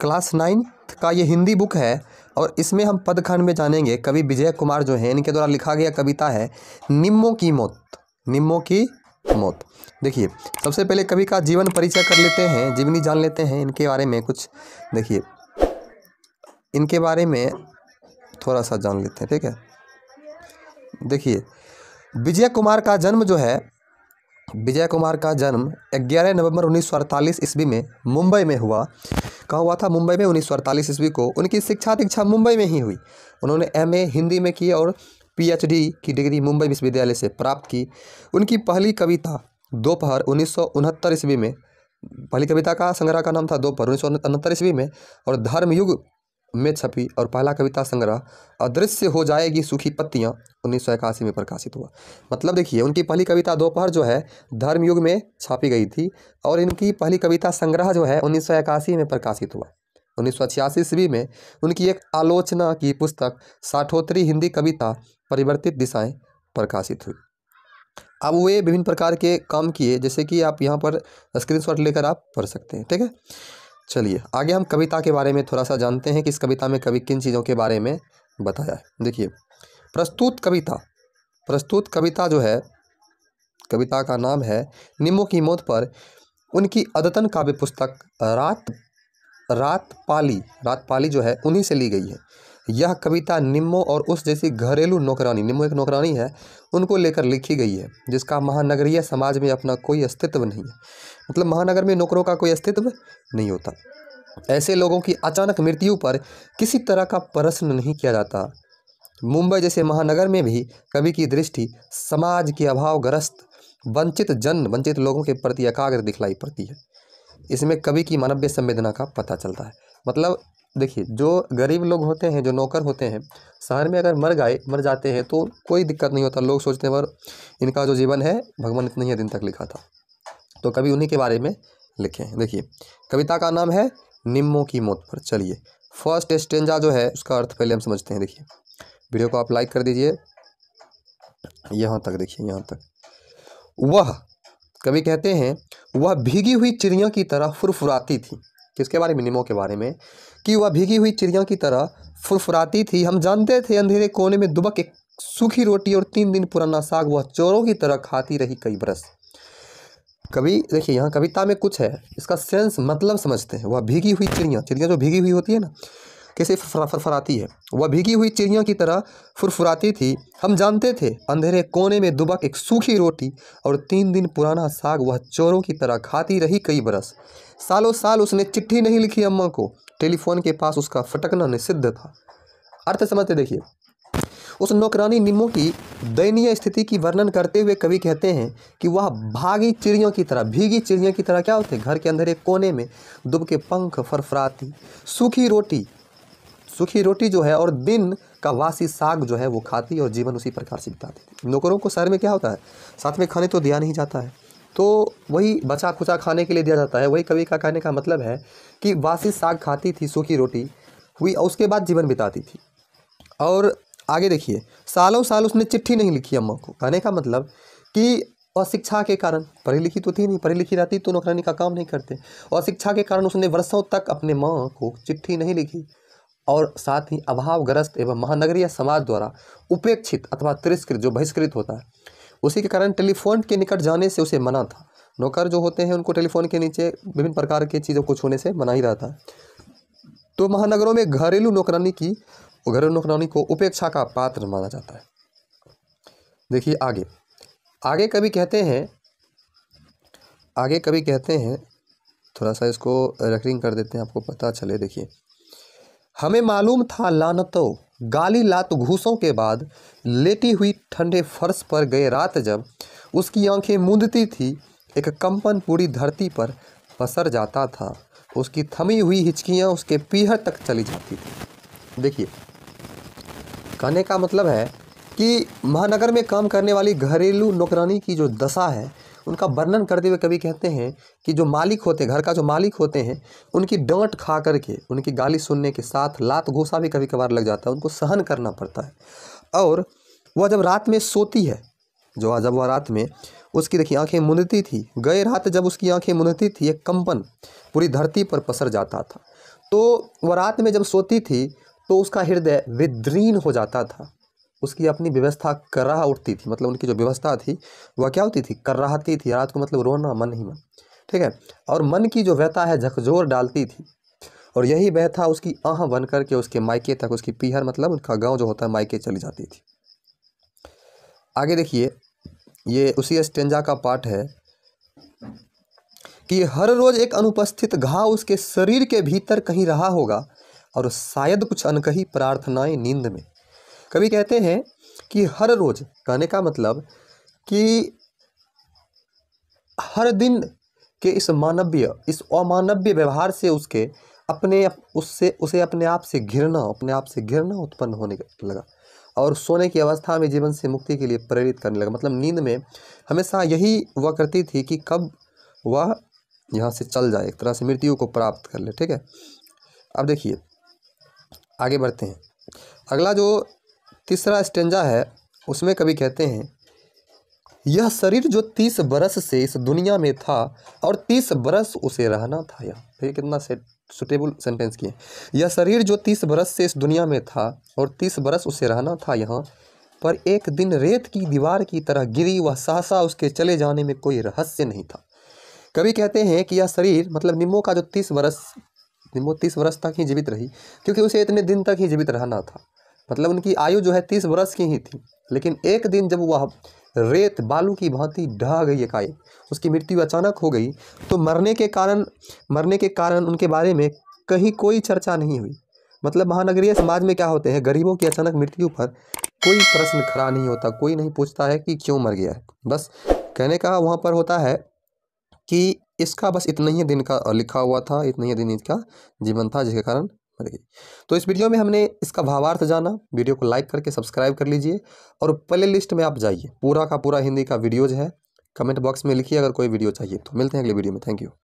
class ninth का ये Hindi book है और इसमें हम पदखंड में जानेंगे कवि विजय कुमार जो है इनके द्वारा लिखा गया कविता है निम्मो की मौत निम्मो की मौत देखिए सबसे पहले कवि का जीवन परिचय कर लेते हैं जीवनी जान लेते हैं इनके बारे में कुछ देखिए इनके बारे में थोड़ा सा जान लेते हैं ठीक है देखिए विजय कुमार का जन्म जो है विजय कुमार का जन्म 11 नवंबर 1948 ईस्वी में मुंबई में हुआ कहाँ हुआ था मुंबई में उन्नीस ईस्वी को उनकी शिक्षा दीक्षा मुंबई में ही हुई उन्होंने एम हिंदी में की और पीएचडी की डिग्री मुंबई विश्वविद्यालय से प्राप्त की उनकी पहली कविता दोपहर उन्नीस ईस्वी में पहली कविता का संग्रह का नाम था दोपहर उन्नीस ईस्वी में और धर्मयुग में छपी और पहला कविता संग्रह अदृश्य हो जाएगी सूखी पत्तियाँ उन्नीस सौ इक्यासी में प्रकाशित हुआ मतलब देखिए उनकी पहली कविता दोपहर जो है धर्मयुग में छापी गई थी और इनकी पहली कविता संग्रह जो है उन्नीस सौ इक्यासी में प्रकाशित हुआ उन्नीस सौ छियासी ईस्वी में उनकी एक आलोचना की पुस्तक साठोत्री हिंदी कविता परिवर्तित दिशाएं प्रकाशित हुई अब वे विभिन्न प्रकार के काम किए जैसे कि आप यहाँ पर स्क्रीनशॉट लेकर आप पढ़ सकते हैं ठीक है चलिए आगे हम कविता के बारे में थोड़ा सा जानते हैं कि इस कविता में कवि किन चीज़ों के बारे में बताया है देखिए प्रस्तुत कविता प्रस्तुत कविता जो है कविता का नाम है निम्बो की मौत पर उनकी अदतन काव्य पुस्तक रात रात पाली रात पाली जो है उन्हीं से ली गई है यह कविता निम्मो और उस जैसी घरेलू नौकरानी निम्मो एक नौकरानी है उनको लेकर लिखी गई है जिसका महानगरीय समाज में अपना कोई अस्तित्व नहीं है मतलब महानगर में नौकरों का कोई अस्तित्व नहीं होता ऐसे लोगों की अचानक मृत्यु पर किसी तरह का प्रश्न नहीं किया जाता मुंबई जैसे महानगर में भी कवि की दृष्टि समाज के अभावग्रस्त वंचित जन वंचित लोगों के प्रति एकाग्र दिखलाई पड़ती है इसमें कवि की मानव्य संवेदना का पता चलता है मतलब देखिए जो गरीब लोग होते हैं जो नौकर होते हैं शहर में अगर मर गए मर जाते हैं तो कोई दिक्कत नहीं होता लोग सोचते हैं पर इनका जो जीवन है भगवान इतने ही दिन तक लिखा था तो कभी उन्हीं के बारे में लिखें देखिए कविता का नाम है निम्मों की मौत पर चलिए फर्स्ट स्टेंजा जो है उसका अर्थ पहले हम समझते हैं देखिए वीडियो को आप लाइक कर दीजिए यहाँ तक देखिए यहाँ तक वह कभी कहते हैं वह भीगी हुई चिड़ियों की तरह फुरफुराती थी किसके बारे में निमो के बारे में कि वह भीगी हुई चिड़िया की तरह फुरफुराती थी हम जानते थे अंधेरे कोने में दुबक एक सूखी रोटी और तीन दिन पुराना साग वह चोरों की तरह खाती रही कई बरस कभी देखिए यहाँ कविता में कुछ है इसका सेंस मतलब समझते हैं वह भीगी हुई चिड़िया चिड़िया जो भीगी हुई होती है ना कैसे फरफराती है वह भीगी हुई चिड़ियों की तरह फुरफुराती थी हम जानते थे अंधेरे कोने में दुबक एक सूखी रोटी और तीन दिन पुराना साग वह चोरों की तरह खाती रही कई बरस सालों साल उसने चिट्ठी नहीं लिखी अम्मा को टेलीफोन के पास उसका फटकना निषिद्ध था अर्थ समझते देखिए उस नौकरानी निम्मो की दयनीय स्थिति की वर्णन करते हुए कवि कहते हैं कि वह भागी चिड़ियों की तरह भीगी चिड़ियों की तरह क्या होते घर के अंदर एक कोने में दुब के पंख फरफराती सूखी रोटी सूखी रोटी जो है और दिन का वासी साग जो है वो खाती और जीवन उसी प्रकार से बिताती थी नौकरों को शहर में क्या होता है साथ में खाने तो दिया नहीं जाता है तो वही बचा खुचा खाने के लिए दिया जाता है वही कवि का कहने का मतलब है कि वासी साग खाती थी सूखी रोटी हुई और उसके बाद जीवन बिताती थी और आगे देखिए सालों साल उसने चिट्ठी नहीं लिखी अम्मा को कहने का मतलब कि अशिक्षा के कारण पढ़ी लिखी तो थी नहीं पढ़ी लिखी रहती तो नौकरानी का काम नहीं करते और शिक्षा के कारण उसने वर्षों तक अपने माँ को चिट्ठी नहीं लिखी और साथ ही अभावग्रस्त एवं महानगरीय समाज द्वारा उपेक्षित अथवा तिरस्कृत जो बहिष्कृत होता है उसी के कारण टेलीफोन के निकट जाने से उसे मना था नौकर जो होते हैं उनको टेलीफोन के नीचे विभिन्न प्रकार के चीज़ों को छूने से मना ही रहता है तो महानगरों में घरेलू नौकरानी की घरेलू नौकरानी को उपेक्षा का पात्र माना जाता है देखिए आगे आगे कभी कहते हैं आगे कभी कहते हैं थोड़ा सा इसको रेकरिंग कर देते हैं आपको पता चले देखिए हमें मालूम था लानतों गाली लात घूसों के बाद लेटी हुई ठंडे फर्श पर गए रात जब उसकी आंखें मूंदती थी एक कंपन पूरी धरती पर पसर जाता था उसकी थमी हुई हिचकियाँ उसके पीहर तक चली जाती थी देखिए कहने का मतलब है कि महानगर में काम करने वाली घरेलू नौकरानी की जो दशा है उनका वर्णन करते हुए कभी कहते हैं कि जो मालिक होते हैं घर का जो मालिक होते हैं उनकी डांट खा करके उनकी गाली सुनने के साथ लात घोसा भी कभी कभार लग जाता है उनको सहन करना पड़ता है और वह जब रात में सोती है जो जब वह रात में उसकी देखिए आंखें मुनती थी गए रात जब उसकी आंखें मुनती थी एक कंपन पूरी धरती पर पसर जाता था तो वह रात में जब सोती थी तो उसका हृदय विद्रीन हो जाता था उसकी अपनी व्यवस्था कर रहा उठती थी मतलब उनकी जो व्यवस्था थी वह क्या होती थी कर रहा थी, थी रात को मतलब रोना मन ही मन ठीक है और मन की जो व्यथा है झकझोर डालती थी और यही व्यथा उसकी आह बन करके उसके मायके तक उसकी पीहर मतलब उनका गांव जो होता है मायके चली जाती थी आगे देखिए ये उसी स्टेंजा का पाठ है कि हर रोज एक अनुपस्थित घाव उसके शरीर के भीतर कहीं रहा होगा और शायद कुछ अनकही प्रार्थनाएं नींद में कभी कहते हैं कि हर रोज़ कहने का मतलब कि हर दिन के इस मानवीय इस अमानव्य व्यवहार से उसके अपने उससे उसे अपने आप से घिरना अपने आप से घिरना उत्पन्न होने लगा और सोने की अवस्था में जीवन से मुक्ति के लिए प्रेरित करने लगा मतलब नींद में हमेशा यही वह करती थी कि कब वह यहाँ से चल जाए एक तरह से मृत्यु को प्राप्त कर ले ठीक है अब देखिए आगे बढ़ते हैं अगला जो तीसरा स्टेंजा है उसमें कभी कहते हैं यह शरीर जो तीस बरस से इस दुनिया में था और तीस बरस उसे रहना था यह देखिए कितना से सुटेबल सेंटेंस किए यह शरीर जो तीस बरस से इस दुनिया में था और तीस बरस उसे रहना था यहाँ पर एक दिन रेत की दीवार की तरह गिरी वह सहसा उसके चले जाने में कोई रहस्य नहीं था कभी कहते हैं कि यह शरीर मतलब निम्बो का जो तीस बरस निम्बो तीस वर्ष तक ही जीवित रही क्योंकि उसे इतने दिन तक ही जीवित रहना था मतलब उनकी आयु जो है तीस वर्ष की ही थी लेकिन एक दिन जब वह रेत बालू की भांति ढह गई एकाएक उसकी मृत्यु अचानक हो गई तो मरने के कारण मरने के कारण उनके बारे में कहीं कोई चर्चा नहीं हुई मतलब महानगरीय समाज में क्या होते हैं गरीबों की अचानक मृत्यु पर कोई प्रश्न खड़ा नहीं होता कोई नहीं पूछता है कि क्यों मर गया है बस कहने का वहाँ पर होता है कि इसका बस इतना ही दिन का लिखा हुआ था इतना ही दिन इसका जीवन था जिसके कारण देखिए तो इस वीडियो में हमने इसका भावार्थ जाना वीडियो को लाइक करके सब्सक्राइब कर लीजिए और प्ले लिस्ट में आप जाइए पूरा का पूरा हिंदी का वीडियोज है कमेंट बॉक्स में लिखिए अगर कोई वीडियो चाहिए तो मिलते हैं अगले वीडियो में थैंक यू